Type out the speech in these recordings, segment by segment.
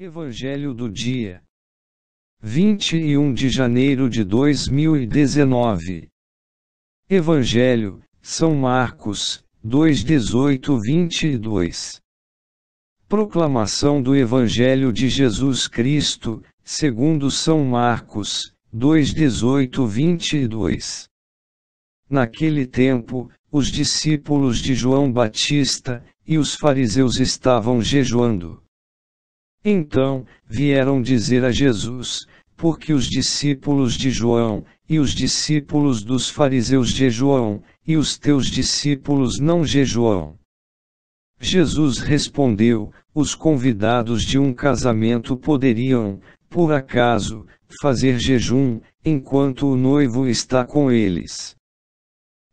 Evangelho do dia 21 de janeiro de 2019. Evangelho, São Marcos, 2, 18, 22 Proclamação do Evangelho de Jesus Cristo, segundo São Marcos, 2, 18, 22 Naquele tempo, os discípulos de João Batista e os fariseus estavam jejuando. Então, vieram dizer a Jesus, porque os discípulos de João, e os discípulos dos fariseus jejuam, e os teus discípulos não jejuam. Jesus respondeu: Os convidados de um casamento poderiam, por acaso, fazer jejum, enquanto o noivo está com eles.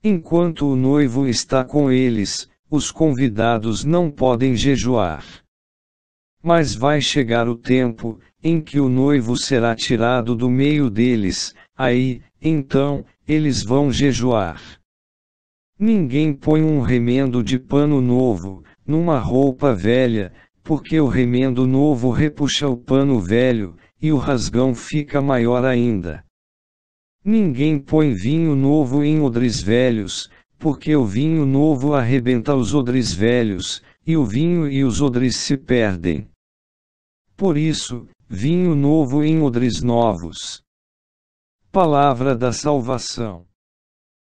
Enquanto o noivo está com eles, os convidados não podem jejuar. Mas vai chegar o tempo em que o noivo será tirado do meio deles, aí, então, eles vão jejuar. Ninguém põe um remendo de pano novo, numa roupa velha, porque o remendo novo repuxa o pano velho, e o rasgão fica maior ainda. Ninguém põe vinho novo em odres velhos, porque o vinho novo arrebenta os odres velhos, e o vinho e os odres se perdem. Por isso, vinho novo em odres novos. Palavra da salvação.